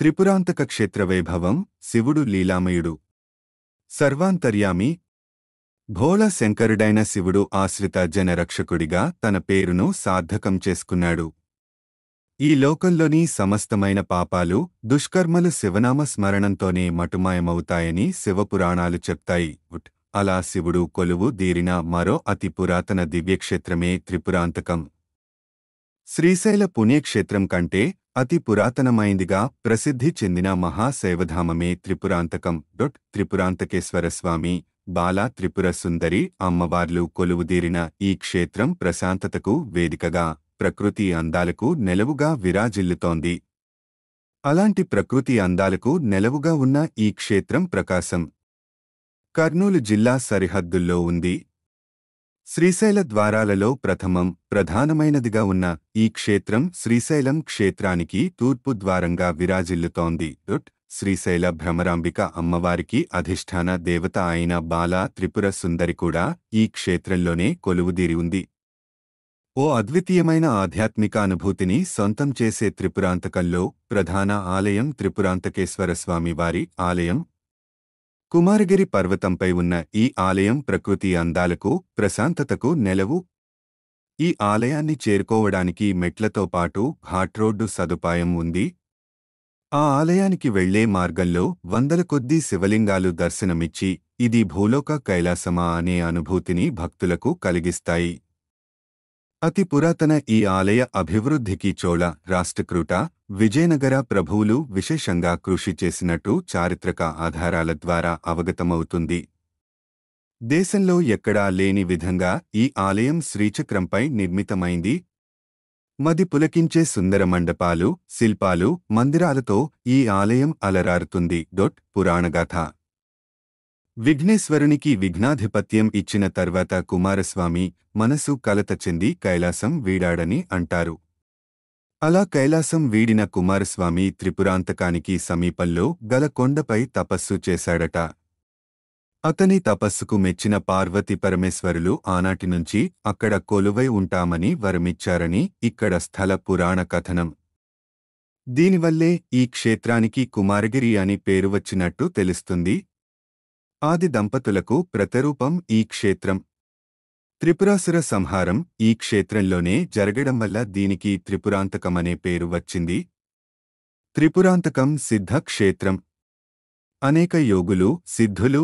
త్రిపురాంతక క్షేత్రవైభవం శివుడు లీలామయుడు సర్వాంతర్యామి భోళ శంకరుడైన శివుడు ఆశ్రిత జనరక్షకుడిగా తన పేరును సార్థకం చేసుకున్నాడు ఈ లోకంలోని సమస్తమైన పాపాలు దుష్కర్మలు శివనామ స్మరణంతోనే మటుమాయమవుతాయని శివపురాణాలు చెప్తాయి అలా శివుడు కొలువు దీరిన మరో అతి పురాతన దివ్యక్షేత్రమే త్రిపురాంతకం శ్రీశైల పుణ్యక్షేత్రం కంటే అతి పురాతనమైందిగా ప్రసిద్ధి చెందిన మహాశైవధామమే త్రిపురాంతకం డొట్ త్రిపురాంతకేశ్వరస్వామి బాలా త్రిపుర సుందరి అమ్మవార్లు కొలువుదీరిన ఈ క్షేత్రం ప్రశాంతతకు వేదికగా ప్రకృతి అందాలకు నెలవుగా విరాజిల్లుతోంది అలాంటి ప్రకృతి అందాలకు నెలవుగా ఉన్న ఈ క్షేత్రం ప్రకాశం కర్నూలు జిల్లా సరిహద్దుల్లో ఉంది శ్రీశైల ద్వారాలలో ప్రథమం ప్రధానమైనదిగా ఉన్న ఈ క్షేత్రం శ్రీశైలం క్షేత్రానికి తూర్పు ద్వారంగా విరాజిల్లుతోంది శ్రీశైల భ్రమరాంబిక అమ్మవారికి అధిష్టాన దేవత అయిన బాల త్రిపుర సుందరి కూడా ఈ క్షేత్రంలోనే కొలువుదీరి ఉంది ఓ అద్వితీయమైన ఆధ్యాత్మిక అనుభూతిని సొంతం చేసే త్రిపురాంతకంలో ప్రధాన ఆలయం త్రిపురాంతకేశ్వరస్వామివారి ఆలయం కుమారగిరి పర్వతంపై ఉన్న ఈ ఆలయం ప్రకృతి అందాలకు ప్రశాంతతకు నెలవు ఈ ఆలయాన్ని చేరుకోవడానికి మెట్లతో పాటు హాట్ రోడ్డు సదుపాయం ఉంది ఆ ఆలయానికి వెళ్లే మార్గంలో వందల కొద్దీ శివలింగాలు దర్శనమిచ్చి ఇది భూలోక కైలాసమా అనే అనుభూతిని భక్తులకు కలిగిస్తాయి అతి పురాతన ఈ ఆలయ అభివృద్ధికి చోళ రాష్ట్రకృట విజయనగర ప్రభువులు విశేషంగా కృషి చేసినట్టు చారిత్రక ఆధారాల ద్వారా అవగతమవుతుంది దేశంలో ఎక్కడా లేని విధంగా ఈ ఆలయం శ్రీచక్రంపై నిర్మితమైంది మది పులకించే సుందర మండపాలు శిల్పాలు మందిరాలతో ఈ ఆలయం అలరారుతుంది డొట్ పురాణగాథ విఘ్నేశ్వరునికి విఘ్నాధిపత్యం ఇచ్చిన తర్వాత కుమారస్వామి మనసు కలత చెంది కైలాసం వీడాడని అంటారు అలా కైలాసం వీడిన కుమారస్వామి త్రిపురాంతకానికి సమీపంలో గల కొండపై తపస్సు చేశాడట అతని తపస్సుకు మెచ్చిన పార్వతి పరమేశ్వరులు ఆనాటినుంచి అక్కడ కొలువై ఉంటామని వరమిచ్చారని ఇక్కడ స్థల పురాణ కథనం దీనివల్లే ఈ క్షేత్రానికి కుమారగిరి అని పేరు వచ్చినట్టు తెలుస్తుంది ఆది దంపతులకు ప్రతిరూపం ఈ క్షేత్రం త్రిపురాసుర సంహారం ఈ క్షేత్రంలోనే జరగడం వల్ల దీనికి త్రిపురాంతకమనే పేరు వచ్చింది త్రిపురాంతకం సిద్ధ క్షేత్రం అనేక యోగులు సిద్ధులు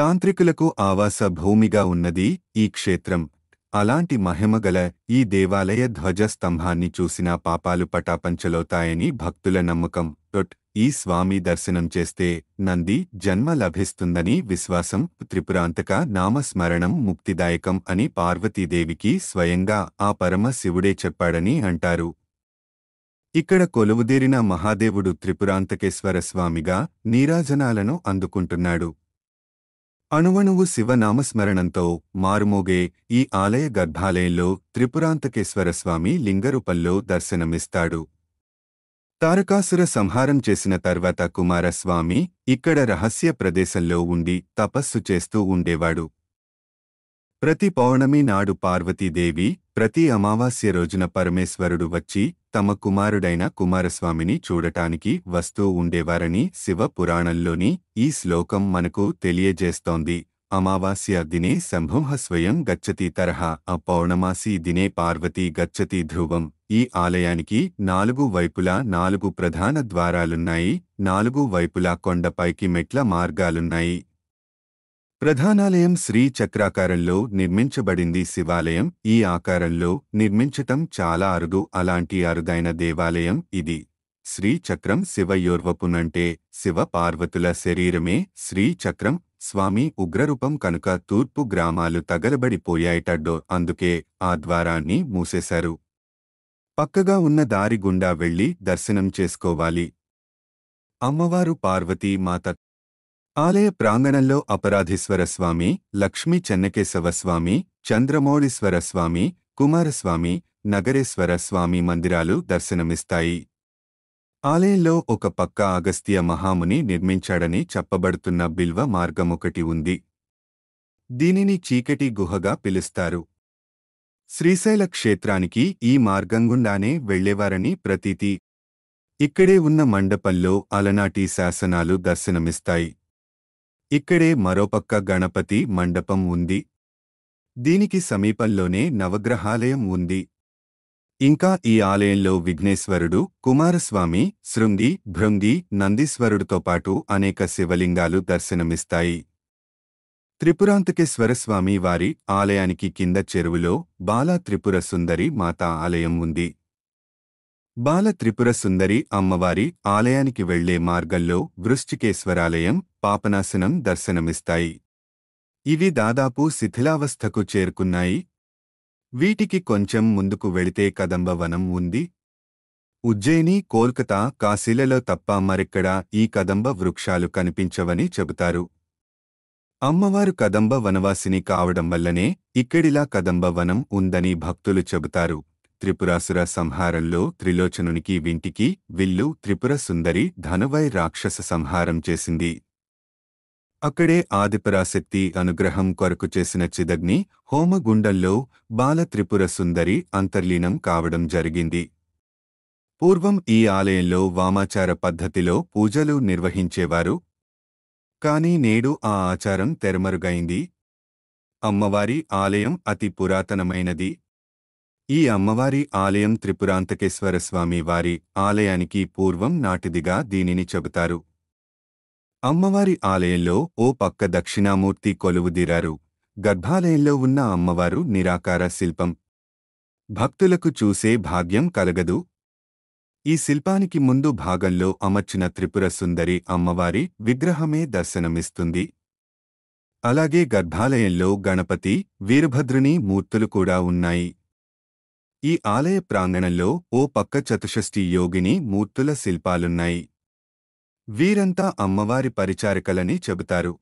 తాంత్రికులకు ఆవాస భూమిగా ఉన్నది ఈ క్షేత్రం అలాంటి మహిమగల ఈ దేవాలయ ధ్వజస్తంభాన్ని చూసినా పాపాలు పటాపంచలవుతాయని భక్తుల నమ్మకం ఈ స్వామి దర్శనం చేస్తే నంది జన్మ లభిస్తుందని విశ్వాసం త్రిపురాంతక నామస్మరణం ముక్తిదాయకం అని పార్వతీదేవికి స్వయంగా ఆ పరమ శివుడే చెప్పాడని అంటారు ఇక్కడ కొలువుదేరిన మహాదేవుడు త్రిపురాంతకేశ్వర స్వామిగా నీరాజనాలను అందుకుంటున్నాడు అణువణువు శివనామస్మరణంతో మారుమోగే ఈ ఆలయ గర్భాలయంలో త్రిపురాంతకేశ్వరస్వామి లింగరూపంలో దర్శనమిస్తాడు తారకాసుర సంహారం చేసిన తర్వాత కుమారస్వామి ఇక్కడ రహస్య ప్రదేశంలో ఉండి తపస్సు చేస్తూ ఉండేవాడు ప్రతి పౌర్ణమి నాడు పార్వతీదేవి ప్రతి అమావాస్య రోజున పరమేశ్వరుడు వచ్చి తమ కుమారుడైన కుమారస్వామిని చూడటానికి వస్తూ ఉండేవారని శివ పురాణంలోని ఈ శ్లోకం మనకు తెలియజేస్తోంది అమావాస్య దినే సంభూహ స్వయం గచ్చతి తరహా ఆ పౌర్ణమాసి దినే పార్వతీ గచ్చతి ధ్రువం ఈ ఆలయానికి నాలుగు వైపులా నాలుగు ప్రధాన ద్వారాలున్నాయి నాలుగు వైపులా కొండపైకి మెట్ల మార్గాలున్నాయి ప్రధానాలయం శ్రీ చక్రాకారంలో నిర్మించబడింది శివాలయం ఈ ఆకారంలో నిర్మించటం చాలా అరుదు అలాంటి అరుదైన దేవాలయం ఇది శ్రీచక్రం శివయోర్వపునంటే శివ పార్వతుల శరీరమే శ్రీచక్రం స్వామి ఉగ్రరూపం కనుక తూర్పు గ్రామాలు తగలబడిపోయాయిటడ్డో అందుకే ఆ ద్వారాన్ని మూసేశారు పక్కగా ఉన్న దారి గుండా వెళ్లి దర్శనం చేసుకోవాలి అమ్మవారు మాత ఆలయ ప్రాంగణంలో అపరాధీశ్వరస్వామి లక్ష్మీ చెన్నకేశవస్వామి చంద్రమౌళీశ్వరస్వామి కుమారస్వామి నగరేశ్వర స్వామి మందిరాలు దర్శనమిస్తాయి ఆలయంలో ఒక పక్క అగస్త్య మహాముని నిర్మించాడని చెప్పబడుతున్న బిల్వ మార్గమొకటి ఉంది దీనిని చీకటి గుహగా పిలుస్తారు శ్రీశైల క్షేత్రానికి ఈ మార్గంగుండానే వెళ్లేవారని ప్రతీతి ఇక్కడే ఉన్న మండపంలో అలనాటి శాసనాలు దర్శనమిస్తాయి ఇక్కడే మరోపక్క గణపతి మండపం ఉంది దీనికి సమీపంలోనే నవగ్రహాలయం ఉంది ఇంకా ఈ ఆలయంలో విఘ్నేశ్వరుడు కుమారస్వామి శృంగి భృంగి నందీశ్వరుడితో పాటు అనేక శివలింగాలు దర్శనమిస్తాయి త్రిపురాంతకేశ్వరస్వామి వారి ఆలయానికి కింద చెరువులో బాలత్రిపుర సుందరి మాత ఆలయం ఉంది బాలత్రిపుర సుందరి అమ్మవారి ఆలయానికి వెళ్లే మార్గంలో వృష్టికేశ్వరాలయం పాపనాశనం దర్శనమిస్తాయి ఇవి దాదాపు శిథిలావస్థకు చేరుకున్నాయి వీటికి కొంచెం ముందుకు వెళితే కదంబవనం ఉంది ఉజ్జయిని కోల్కతా కాశీలలో తప్ప మరెక్కడా ఈ కదంబ వృక్షాలు కనిపించవని చెబుతారు అమ్మవారు కదంబ వనవాసిని కావడం వల్లనే ఇక్కడిలా కదంబ వనం ఉందని భక్తులు చెబుతారు త్రిపురాసుర సంహారంలో త్రిలోచనునికి వింటికి విల్లు త్రిపుర సుందరి ధనువై రాక్షస సంహారం చేసింది అక్కడే ఆదిపరాశక్తి అనుగ్రహం కొరకు చేసిన చిదగ్ని హోమగుండంలో బాలత్రిపుర సుందరి అంతర్లీనం కావడం జరిగింది పూర్వం ఈ ఆలయంలో వామాచార పద్ధతిలో పూజలు నిర్వహించేవారు కాని నేడు ఆ ఆచారం తెరమరుగైంది అమ్మవారి ఆలయం అతి పురాతనమైనది ఈ అమ్మవారి ఆలయం త్రిపురాంతకేశ్వర స్వామి వారి ఆలయానికి పూర్వం నాటిదిగా దీనిని చెబుతారు అమ్మవారి ఆలయంలో ఓ పక్క దక్షిణామూర్తి కొలువుదీరారు గర్భాలయంలో ఉన్న అమ్మవారు నిరాకార శిల్పం భక్తులకు చూసే భాగ్యం కలగదు ఈ శిల్పానికి ముందు భాగంలో అమర్చిన త్రిపుర సుందరి అమ్మవారి విగ్రహమే దర్శనమిస్తుంది అలాగే గర్భాలయంలో గణపతి వీరభద్రుని మూర్తులు కూడా ఉన్నాయి ఈ ఆలయ ప్రాంగణంలో ఓ పక్క చతుషష్ఠి యోగిని మూర్తుల శిల్పాలున్నాయి వీరంతా అమ్మవారి పరిచారికలని చెబుతారు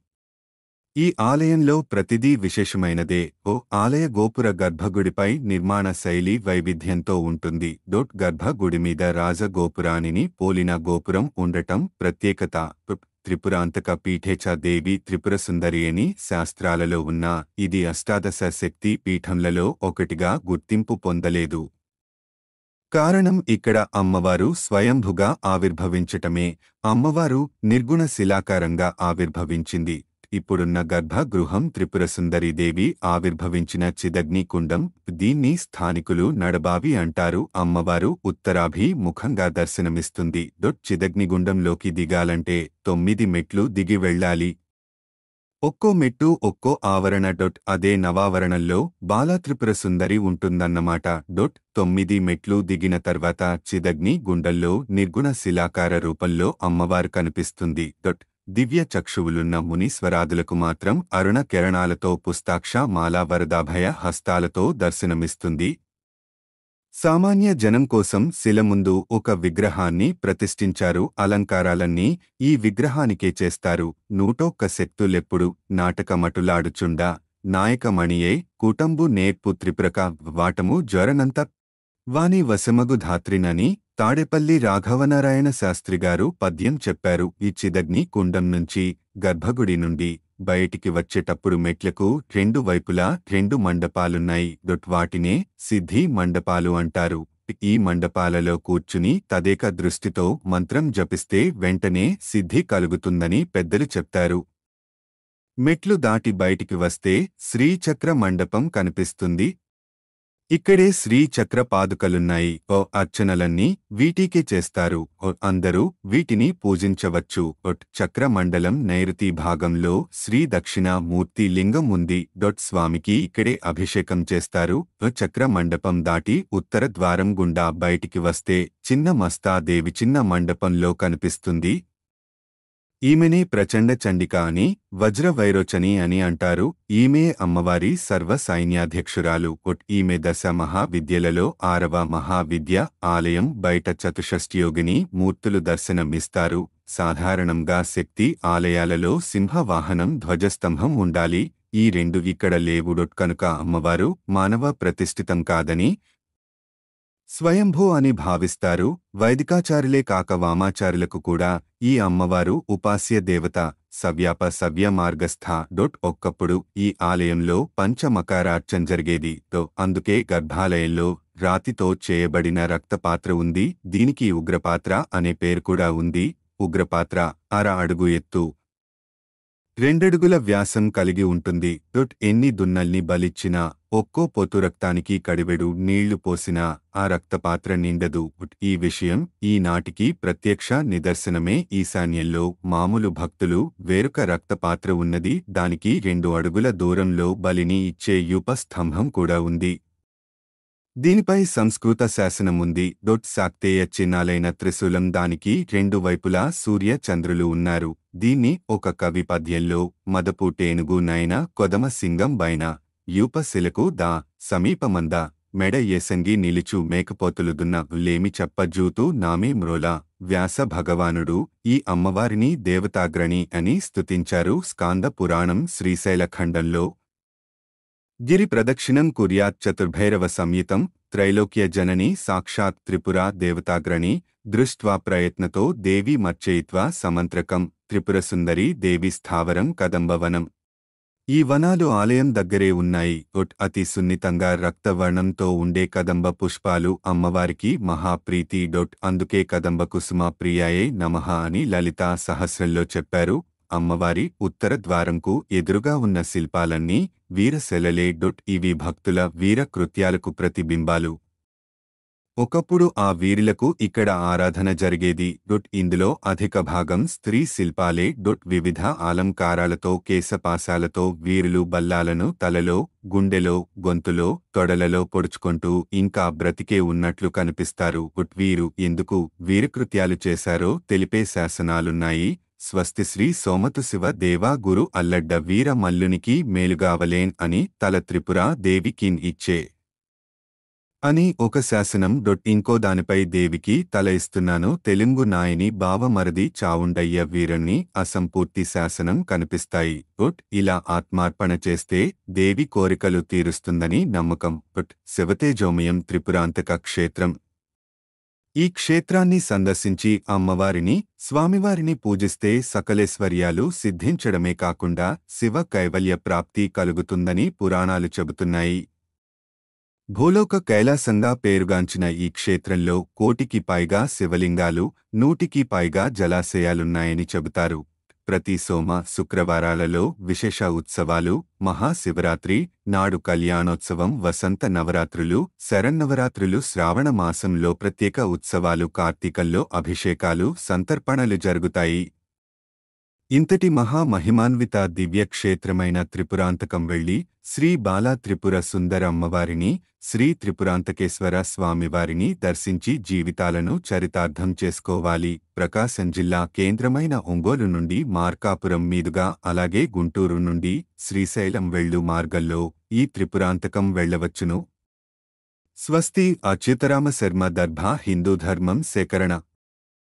ఈ ఆలయంలో ప్రతిదీ విశేషమైనదే ఓ ఆలయ గోపుర గర్భగుడిపై నిర్మాణ శైలి వైవిధ్యంతో ఉంటుంది డోట్ గర్భగుడి మీద రాజగోపురానిని పోలిన గోపురం ఉండటం ప్రత్యేకత త్రిపురాంతక పీఠేచ దేవి త్రిపురసుందరి అని శాస్త్రాలలో ఉన్న ఇది అష్టాదశ శక్తి పీఠంలలో ఒకటిగా గుర్తింపు పొందలేదు కారణం ఇక్కడ అమ్మవారు స్వయంభుగా ఆవిర్భవించటమే అమ్మవారు నిర్గుణ శిలాకారంగా ఆవిర్భవించింది ఇప్పుడున్న గర్భగృహం త్రిపురసుందరీదేవి ఆవిర్భవించిన చిదగ్నికుండం దీన్ని స్థానికులు నడబావి అంటారు అమ్మవారు ఉత్తరాభి ముఖంగా దర్శనమిస్తుంది దొట్ చిదగ్నిగుండంలోకి దిగాలంటే తొమ్మిది మెట్లు దిగి వెళ్లాలి ఒక్కో మెట్టు ఒక్కో ఆవరణ డొట్ అదే నవావరణంలో బాలాత్రిపుర సుందరి ఉంటుందన్నమాట డొట్ తొమ్మిది మెట్లు దిగిన తర్వాత చిదగ్ని గుండల్లో నిర్గుణ శిలాకార రూపంలో అమ్మవారు కనిపిస్తుంది డొట్ దివ్య చక్షువులున్న మునీశ్వరాదులకు మాత్రం అరుణ కిరణాలతో పుస్తాక్ష మాలా వరదాభయ హస్తాలతో దర్శనమిస్తుంది సామాన్య జనం కోసం శిల ముందు ఒక విగ్రహాన్ని ప్రతిష్ఠించారు అలంకారాలన్నీ ఈ విగ్రహానికే చేస్తారు నూటొక్క శక్తులెప్పుడు నాటకమటులాడుచుండా నాయకమణియే కుటంబు నేర్పు త్రిప్రక వాటము జ్వరనంత వాని వసమగు ధాత్రినని తాడేపల్లి రాఘవనారాయణ శాస్త్రిగారు పద్యం చెప్పారు ఈ చిదగ్ని కుండం నుంచి గర్భగుడి నుండి బయటికి వచ్చేటప్పుడు మెట్లకు రెండు వైపులా రెండు మండపాలున్నాయి దొట్వాటినే సిద్ధి మండపాలు అంటారు ఈ మండపాలలో కూర్చుని తదేక దృష్టితో మంత్రం జపిస్తే వెంటనే సిద్ధి కలుగుతుందని పెద్దలు చెప్తారు మెట్లు దాటి బయటికి వస్తే శ్రీచక్ర మండపం కనిపిస్తుంది ఇక్కడే శ్రీ చక్ర పాదుకలున్నాయి ఓ అర్చనలన్నీ వీటికే చేస్తారు ఓ అందరూ వీటిని పూజించవచ్చు ఒట్ చక్ర మండలం నైరుతి భాగంలో శ్రీ దక్షిణ మూర్తి లింగం ఉంది డొట్ స్వామికి ఇక్కడే అభిషేకం చేస్తారు చక్ర మండపం దాటి ఉత్తర ద్వారం గుండా బయటికి వస్తే చిన్న మస్తా దేవి చిన్న మండపంలో కనిపిస్తుంది ఈమెనే ప్రచండ చండిక అని వజ్రవైరోచని అని అంటారు ఈమె అమ్మవారి సర్వ సైన్యాధ్యక్షురాలు ఈమె దశ మహావిద్యలలో ఆరవ మహావిద్య ఆలయం బయట చతుషష్ఠియోగిని మూర్తులు దర్శనమిస్తారు సాధారణంగా శక్తి ఆలయాలలో సింహవాహనం ధ్వజస్తంభం ఉండాలి ఈ రెండు ఇక్కడ లేవుడొట్ కనుక అమ్మవారు మానవ ప్రతిష్ఠితం కాదని స్వయంభూ అని భావిస్తారు వైదికాచారులే కాక వామాచారులకు కూడా ఈ అమ్మవారు ఉపాస్య దేవత సవ్యాప సవ్య మార్గస్థ డొట్ ఒక్కప్పుడు ఈ ఆలయంలో పంచమకారార్చం జరిగేది తో అందుకే గర్భాలయంలో రాతితో చేయబడిన రక్తపాత్ర ఉంది దీనికి ఉగ్రపాత్ర అనే పేరు కూడా ఉంది ఉగ్రపాత్ర అర అడుగు ఎత్తు రెండడుగుల వ్యాసం కలిగి ఉంటుంది డొట్ ఎన్ని దున్నల్ని బలిచ్చినా ఒక్కో పొత్తు రక్తానికి కడివెడు నీళ్లు పోసినా ఆ రక్తపాత్ర నిండదు ఈ విషయం ఈనాటికి ప్రత్యక్ష నిదర్శనమే ఈశాన్యంలో మామూలు భక్తులు వేరొక రక్తపాత్ర ఉన్నది దానికి రెండు అడుగుల దూరంలో బలిని ఇచ్చే యూప స్తంభం కూడా ఉంది దీనిపై సంస్కృత శాసనముంది డొట్ శాక్తేయ చిహ్నాలైన త్రిశూలం దానికి రెండు వైపులా సూర్య చంద్రులు ఉన్నారు దీన్ని ఒక కవి పద్యంలో మదపు టేనుగు నయన కొదమ సింగం బైన యూపశిలకు దా సమీపమంద మెడ ఏసంగి నిలిచు మేకపోతులుదున్న లేమి చెప్పజూతు నామే మ్రోలా వ్యాస భగవానుడు ఈ అమ్మవారిని దేవతాగ్రణి అని స్తుతించారు స్కాంద పురాణం శ్రీశైలఖండంలో గిరి ప్రదక్షిణం కుర్యాత్ చతుర్భైరవ సంయుతం త్రైలోక్య జనని సాక్షాత్ త్రిపుర దేవతాగ్రణి దృష్ట్వా ప్రయత్నతో దేవి మర్చయిత్వా సమంత్రకం త్రిపురసుందరి దేవి స్థావరం కదంబవనం ఈ వనాలు ఆలయం దగ్గరే ఉన్నాయి ఒట్ అతి సున్నితంగా రక్తవర్ణంతో ఉండే కదంబ పుష్పాలు అమ్మవారికి మహాప్రీతి డొట్ అందుకే కదంబ కుసుమ ప్రియాయే నమః అని లలితా సహస్రంలో చెప్పారు అమ్మవారి ఉత్తర ద్వారంకు ఎదురుగా ఉన్న శిల్పాలన్నీ వీరశెలలే డొట్ ఇవి భక్తుల వీర కృత్యాలకు ప్రతిబింబాలు ఒకప్పుడు ఆ వీరులకు ఇక్కడ ఆరాధన జరిగేది డొట్ ఇందులో అధిక భాగం స్త్రీ శిల్పాలే డొట్ వివిధ ఆలంకారాలతో కేశపాశాలతో వీరులు బల్లాలను తలలో గుండెలో గొంతులో తొడలలో పొడుచుకుంటూ ఇంకా బ్రతికే ఉన్నట్లు కనిపిస్తారు డొట్ వీరు ఎందుకు వీరకృత్యాలు చేశారో తెలిపే శాసనాలున్నాయి స్వస్తిశ్రీ సోమతుశివ దేవా గురు అల్లడ్డ వీర మల్లునికి మేలుగావలేన్ అని తల త్రిపుర దేవికిన్ ఇచ్చే అని ఒక శాసనం డొట్ ఇంకో దానిపై దేవికి తల ఇస్తున్నాను తెలుగు నాయని బావమరది చావుండయ్య వీరణ్ణి అసంపూర్తి శాసనం కనిపిస్తాయి డొట్ ఇలా ఆత్మార్పణ చేస్తే దేవి కోరికలు తీరుస్తుందని నమ్మకం డొట్ శివతేజోమయం త్రిపురాంతక క్షేత్రం ఈ క్షేత్రాన్ని సందర్శించి అమ్మవారిని స్వామివారిని పూజిస్తే సకలేశ్వర్యాలు సిద్ధించడమే కాకుండా శివ కైవల్య ప్రాప్తి కలుగుతుందని పురాణాలు చెబుతున్నాయి భూలోక కైలాసంగా పేరుగాంచిన ఈ క్షేత్రంలో కోటికి పైగా శివలింగాలు నూటికి పైగా జలాశయాలున్నాయని చెబుతారు ప్రతి సోమ శుక్రవారాలలో విశేష ఉత్సవాలు మహాశివరాత్రి నాడు కళ్యాణోత్సవం వసంత నవరాత్రులు శరన్నవరాత్రులు శ్రావణ మాసంలో ప్రత్యేక ఉత్సవాలు కార్తీకల్లో అభిషేకాలు సంతర్పణలు జరుగుతాయి ఇంతటి మహామహిమాన్విత దివ్యక్షేత్రమైన త్రిపురాంతకం వెళ్లి శ్రీ బాలా త్రిపుర సుందర అమ్మవారిని శ్రీ త్రిపురాంతకేశ్వర స్వామివారిని దర్శించి జీవితాలను చరితార్థం చేసుకోవాలి ప్రకాశం జిల్లా కేంద్రమైన ఒంగోలు నుండి మార్కాపురం మీదుగా అలాగే గుంటూరు నుండి శ్రీశైలం వెళ్ళు మార్గంలో ఈ త్రిపురాంతకం వెళ్లవచ్చును స్వస్తి అచ్యుతరామశర్మ దర్భ హిందూధర్మం హిందూ ధర్మం సేకరణ